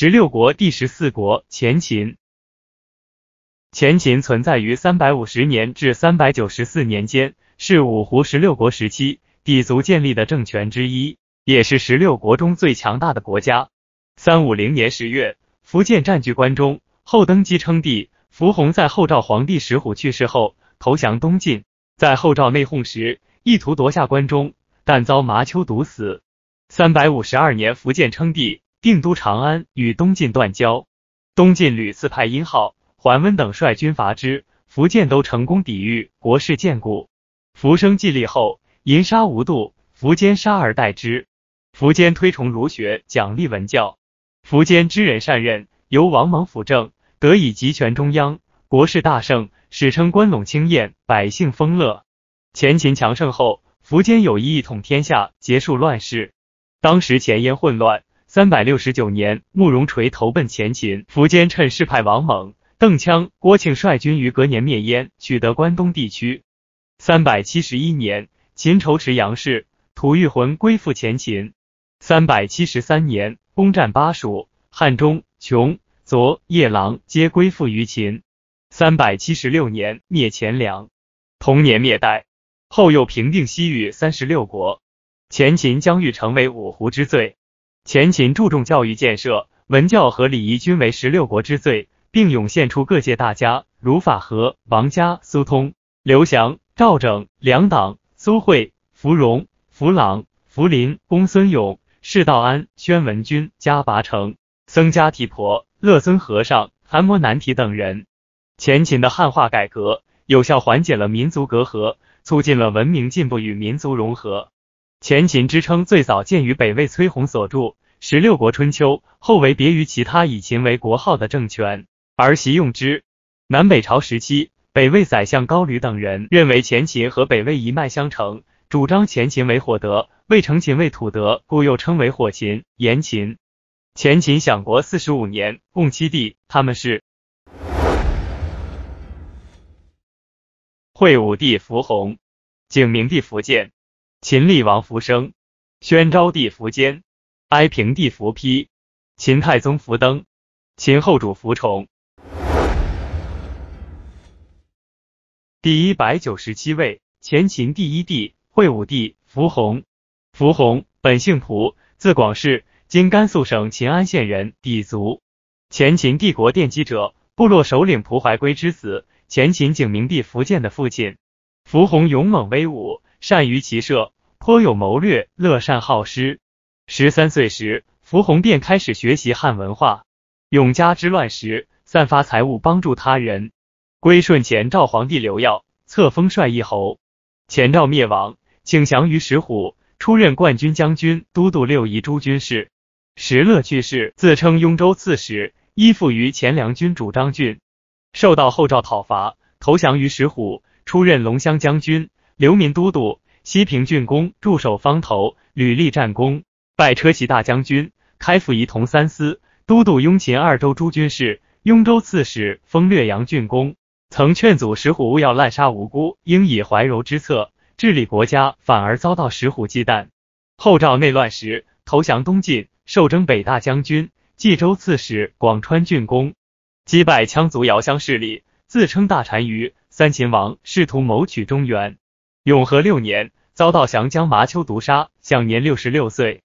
十六国第十四国前秦，前秦存在于三百五十年至三百九十四年间，是五胡十六国时期氐族建立的政权之一，也是十六国中最强大的国家。三五零年十月，福建占据关中后登基称帝。福洪在后赵皇帝石虎去世后投降东晋，在后赵内讧时意图夺下关中，但遭麻丘毒死。三百五十二年，福建称帝。定都长安，与东晋断交。东晋屡次派殷浩、桓温等率军伐之，苻坚都成功抵御，国势渐固。苻生继立后，淫杀无度，苻坚杀而代之。苻坚推崇儒学，奖励文教。苻坚知人善任，由王莽辅政，得以集权中央，国势大盛，史称“关陇清晏”，百姓丰乐。前秦强盛后，苻坚有意一统天下，结束乱世。当时前燕混乱。三百六十九年，慕容垂投奔前秦。苻坚趁势派王猛、邓羌、郭庆率军于隔年灭燕，取得关东地区。三百七十一年，秦仇池杨氏、吐玉魂归附前秦。三百七十三年，攻占巴蜀、汉中、琼、笮、夜郎，皆归附于秦。三百七十六年，灭前凉。同年灭代，后又平定西域三十六国，前秦疆域成为五胡之最。前秦注重教育建设，文教和礼仪均为十六国之最，并涌现出各界大家，如法和、王家、苏通、刘翔、赵整、梁党、苏慧、芙蓉、弗朗、福林、公孙勇、释道安、宣文君、加拔成、僧伽提婆、乐僧和尚、韩摩难提等人。前秦的汉化改革，有效缓解了民族隔阂，促进了文明进步与民族融合。前秦之称最早见于北魏崔鸿所著《十六国春秋》，后为别于其他以秦为国号的政权而习用之。南北朝时期，北魏宰相高吕等人认为前秦和北魏一脉相承，主张前秦为火德，未成秦为土德，故又称为火秦、炎秦。前秦享国四十五年，共七帝，他们是：惠武帝伏弘，景明帝苻建，秦厉王福生，宣昭帝苻坚，哀平帝苻丕，秦太宗苻登，秦后主苻崇。第一百九十七位前秦第一帝惠武帝苻弘。苻弘本姓蒲，字广世，今甘肃省秦安县人，氐族。前秦帝国奠基者，部落首领蒲怀归之子，前秦景明帝苻建的父亲。苻弘勇猛威武。善于骑射，颇有谋略，乐善好施。十三岁时，伏洪便开始学习汉文化。永嘉之乱时，散发财物帮助他人。归顺前赵皇帝刘曜，册封帅义侯。前赵灭亡，请降于石虎，出任冠军将军、都督六夷诸军事。石勒去世，自称雍州刺史，依附于前梁军主张俊，受到后赵讨伐，投降于石虎，出任龙骧将军。流民，都督西平郡公，驻守方头，屡立战功，拜车骑大将军，开府仪同三司，都督雍秦二州诸军事，雍州刺史，封略阳郡公。曾劝阻石虎勿要滥杀无辜，应以怀柔之策治理国家，反而遭到石虎忌惮。后赵内乱时，投降东晋，受征北大将军、冀州刺史、广川郡公，击败羌族遥相势力，自称大单于、三秦王，试图谋取中原。永和六年，遭到降将麻丘毒杀，享年六十六岁。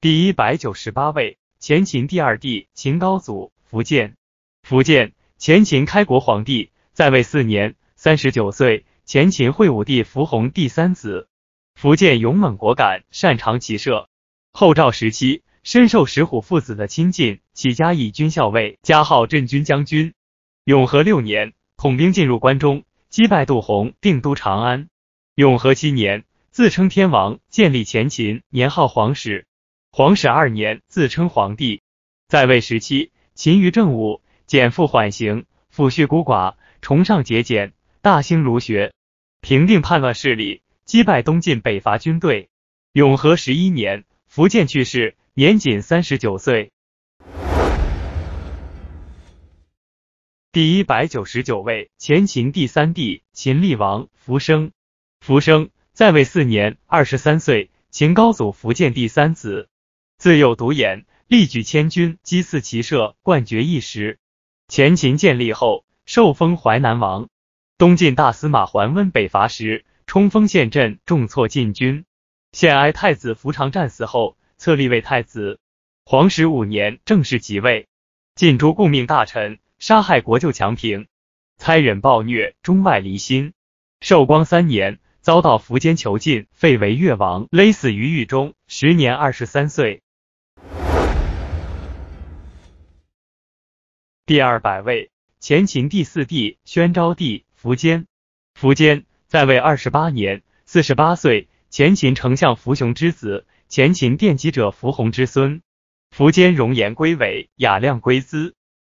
第一百九十八位，前秦第二帝秦高祖福建，福建，前秦开国皇帝，在位四年，三十九岁，前秦惠武帝福弘第三子。福建勇猛果敢，擅长骑射。后赵时期，深受石虎父子的亲近，起家以军校尉，加号镇军将军。永和六年。统兵进入关中，击败杜洪，定都长安。永和七年，自称天王，建立前秦，年号皇始。皇始二年，自称皇帝，在位时期勤于政务，减负缓刑，抚恤孤寡，崇尚节俭，大兴儒学，平定叛乱势力，击败东晋北伐军队。永和十一年，苻建去世，年仅三十九岁。第一百九十九位，前秦第三帝秦厉王扶生。扶生在位四年，二十三岁，秦高祖福建第三子。自幼独眼，力举千钧，击刺骑射，冠绝一时。前秦建立后，受封淮南王。东晋大司马桓温北伐时，冲锋陷阵，重挫晋军。献哀太子扶长战死后，册立为太子。皇十五年，正式即位，晋诸共命大臣。杀害国舅强平，猜忍暴虐，中外离心。寿光三年，遭到苻坚囚禁，废为越王，勒死于狱中，时年二十三岁。第二百位，前秦第四帝宣昭帝苻坚。苻坚在位二十八年，四十八岁，前秦丞相苻雄之子，前秦奠基者苻弘之孙。苻坚容颜归尾，雅量归姿。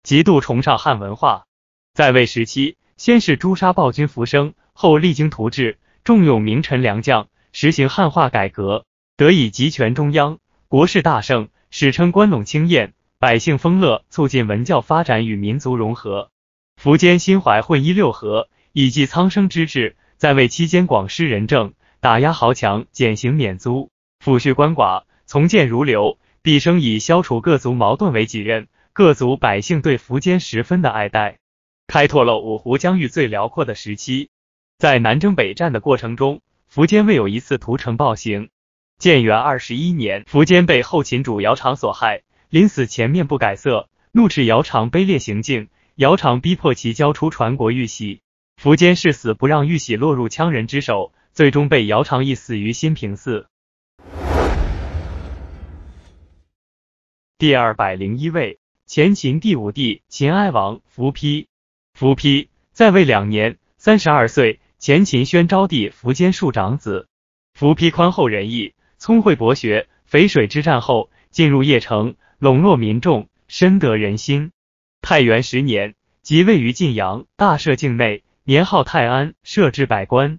极度崇尚汉文化，在位时期先是诛杀暴君浮生，后励精图治，重用名臣良将，实行汉化改革，得以集权中央，国势大盛，史称“关陇清晏”，百姓丰乐，促进文教发展与民族融合。苻坚心怀混一六合，以济苍生之志，在位期间广施仁政，打压豪强，减刑免租，抚恤官寡，从谏如流，毕生以消除各族矛盾为己任。各族百姓对苻坚十分的爱戴，开拓了五湖疆域最辽阔的时期。在南征北战的过程中，苻坚未有一次屠城暴行。建元二十一年，苻坚被后秦主姚苌所害，临死前面不改色，怒斥姚苌卑劣行径。姚苌逼迫其交出传国玉玺，苻坚誓死不让玉玺落入羌人之手，最终被姚苌缢死于新平寺。第二百零一位。前秦第五帝秦哀王扶丕，扶丕在位两年，三十二岁，前秦宣昭帝苻坚庶长子。扶丕宽厚仁义，聪慧博学。淝水之战后，进入邺城，笼络民众，深得人心。太元十年，即位于晋阳大赦境内，年号泰安，设置百官。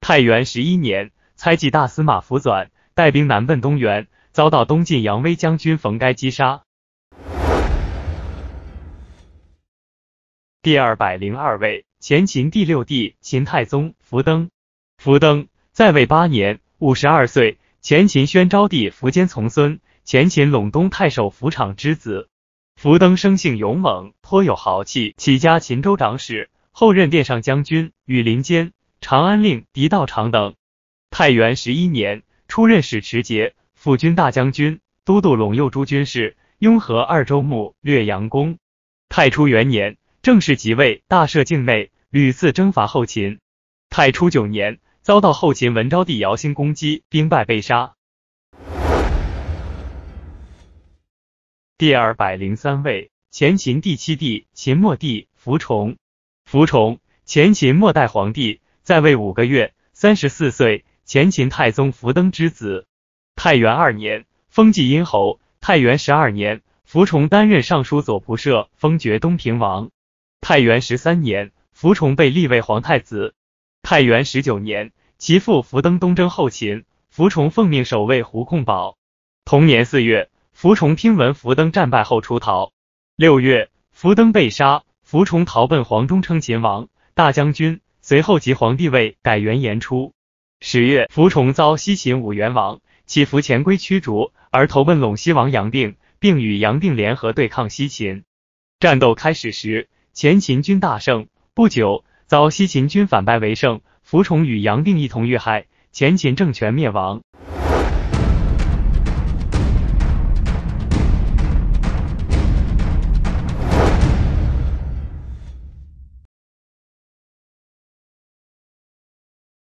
太元十一年，猜忌大司马苻纂，带兵南奔东原，遭到东晋扬威将军冯该击杀。第二百零二位前秦第六帝秦太宗福登，福登在位八年，五十二岁，前秦宣昭帝苻坚从孙，前秦陇东太守苻敞之子。福登生性勇猛，颇有豪气，起家秦州长史，后任殿上将军、羽林监、长安令、狄道长等。太元十一年，出任使持节、辅军大将军、都督陇右诸军事、雍和二州牧、略阳公。太初元年。正式即位，大赦境内，屡次征伐后秦。太初九年，遭到后秦文昭帝姚兴攻击，兵败被杀。第二百零三位，前秦第七帝，秦末帝扶崇。扶崇，前秦末代皇帝，在位五个月，三十四岁，前秦太宗扶登之子。太元二年，封济阴侯。太元十二年，扶崇担任尚书左仆射，封爵东平王。太元十三年，福崇被立为皇太子。太元十九年，其父福登东征后秦，福崇奉命守卫胡控堡。同年四月，福崇听闻福登战败后出逃。六月，福登被杀，福崇逃奔黄忠，称秦王、大将军，随后即皇帝位，改元延初。十月，福崇遭西秦武元王起伏前归驱逐，而投奔陇西王杨定，并与杨定联合对抗西秦。战斗开始时。前秦军大胜，不久遭西秦军反败为胜，服崇与杨定一同遇害，前秦政权灭亡。